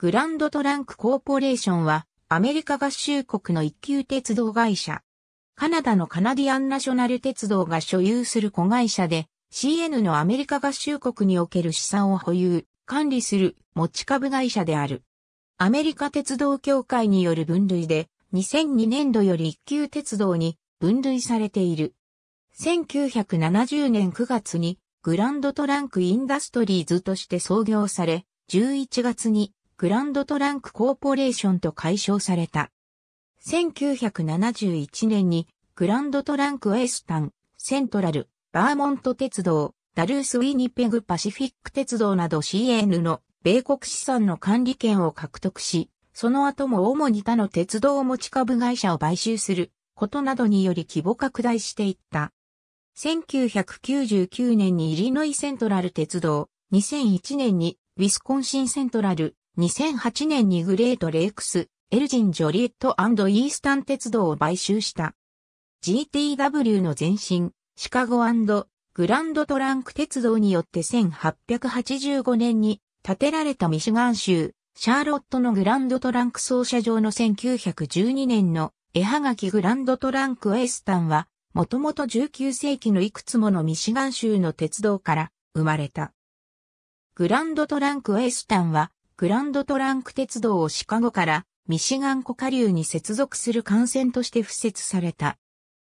グランドトランクコーポレーションは、アメリカ合衆国の一級鉄道会社。カナダのカナディアンナショナル鉄道が所有する子会社で、CN のアメリカ合衆国における資産を保有、管理する持ち株会社である。アメリカ鉄道協会による分類で、2002年度より一級鉄道に分類されている。1970年9月にグランドトランクインダストリーズとして創業され、11月にグランドトランクコーポレーションと解消された。1971年にグランドトランクウェスタン、セントラル、バーモント鉄道、ダルースウィニペグパシフィック鉄道など CN の米国資産の管理権を獲得し、その後も主に他の鉄道持ち株会社を買収することなどにより規模拡大していった。1999年にイリノイセントラル鉄道、2001年にウィスコンシンセントラル、2008年にグレートレイクス、エルジン・ジョリエットイースタン鉄道を買収した。GTW の前身、シカゴグランドトランク鉄道によって1885年に建てられたミシガン州、シャーロットのグランドトランク操車場の1912年の絵はがきグランドトランクエスタンは、もともと19世紀のいくつものミシガン州の鉄道から生まれた。グランドトランクエスタンはグランドトランク鉄道をシカゴからミシガン湖下流に接続する幹線として付設された。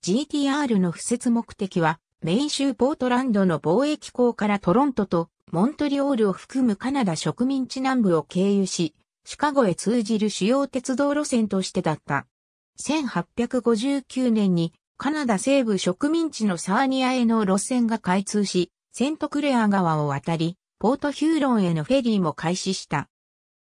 GTR の付設目的は、メイン州ポートランドの貿易港からトロントとモントリオールを含むカナダ植民地南部を経由し、シカゴへ通じる主要鉄道路線としてだった。1859年にカナダ西部植民地のサーニアへの路線が開通し、セントクレア川を渡り、ポートヒューロンへのフェリーも開始した。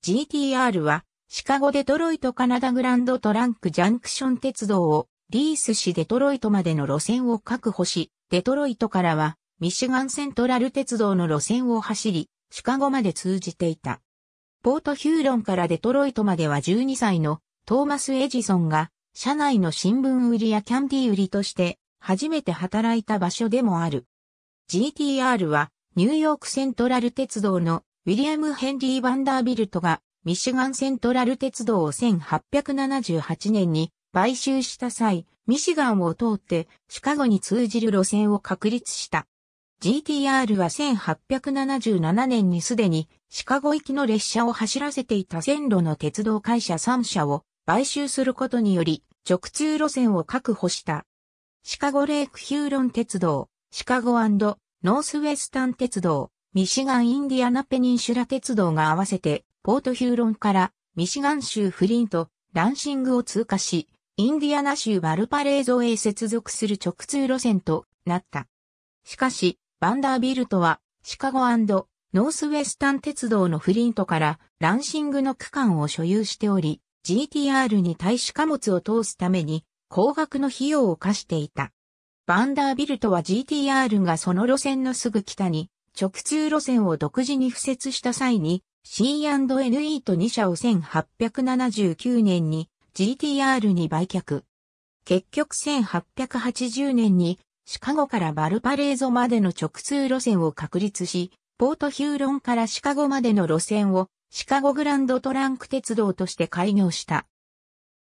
GTR はシカゴ・デトロイト・カナダ・グランド・トランク・ジャンクション鉄道をリースしデトロイトまでの路線を確保し、デトロイトからはミシガンセントラル鉄道の路線を走り、シカゴまで通じていた。ポートヒューロンからデトロイトまでは12歳のトーマス・エジソンが社内の新聞売りやキャンディー売りとして初めて働いた場所でもある。GTR はニューヨークセントラル鉄道のウィリアム・ヘンリー・ワンダービルトが、ミシガンセントラル鉄道を1878年に買収した際、ミシガンを通ってシカゴに通じる路線を確立した。GTR は1877年にすでにシカゴ行きの列車を走らせていた線路の鉄道会社3社を買収することにより直通路線を確保した。シカゴレイクヒューロン鉄道、シカゴノースウェスタン鉄道、ミシガン・インディアナペニンシュラ鉄道が合わせて、ポートヒューロンからミシガン州フリント、ランシングを通過し、インディアナ州バルパレーゾへ接続する直通路線となった。しかし、バンダービルトは、シカゴノースウェスタン鉄道のフリントからランシングの区間を所有しており、GTR に対し貨物を通すために、高額の費用を課していた。バンダービルトは GTR がその路線のすぐ北に直通路線を独自に付設した際に C&NE と2社を1879年に GTR に売却。結局1880年にシカゴからバルパレーゾまでの直通路線を確立し、ポートヒューロンからシカゴまでの路線をシカゴグランドトランク鉄道として開業した。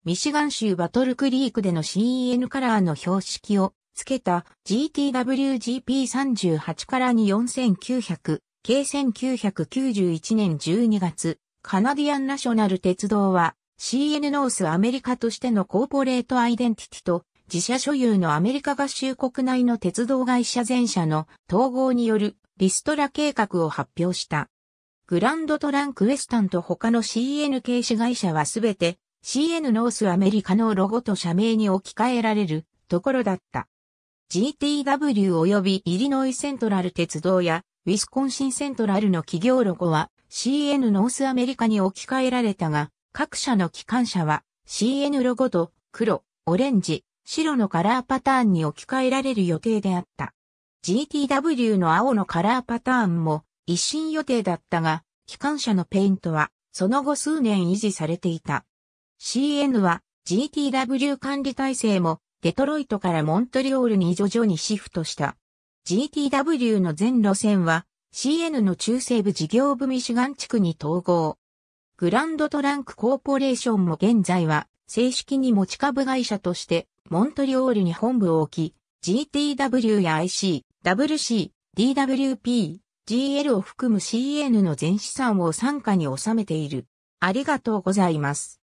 ミシガン州バトルクリークでの CEN カラーの標識を付けた GTWGP38 からに4900、計1991年12月、カナディアンナショナル鉄道は CN ノースアメリカとしてのコーポレートアイデンティティと自社所有のアメリカ合衆国内の鉄道会社全社の統合によるリストラ計画を発表した。グランドトランクウェスタンと他の CN 系子会社はすべて CN ノースアメリカのロゴと社名に置き換えられるところだった。GTW 及びイリノイセントラル鉄道やウィスコンシンセントラルの企業ロゴは CN ノースアメリカに置き換えられたが、各社の機関車は CN ロゴと黒、オレンジ、白のカラーパターンに置き換えられる予定であった。GTW の青のカラーパターンも一新予定だったが、機関車のペイントはその後数年維持されていた。CN は GTW 管理体制もデトロイトからモントリオールに徐々にシフトした。GTW の全路線は CN の中西部事業部ミシガン地区に統合。グランドトランクコーポレーションも現在は正式に持ち株会社としてモントリオールに本部を置き、GTW や IC、WC、DWP、GL を含む CN の全資産を参加に収めている。ありがとうございます。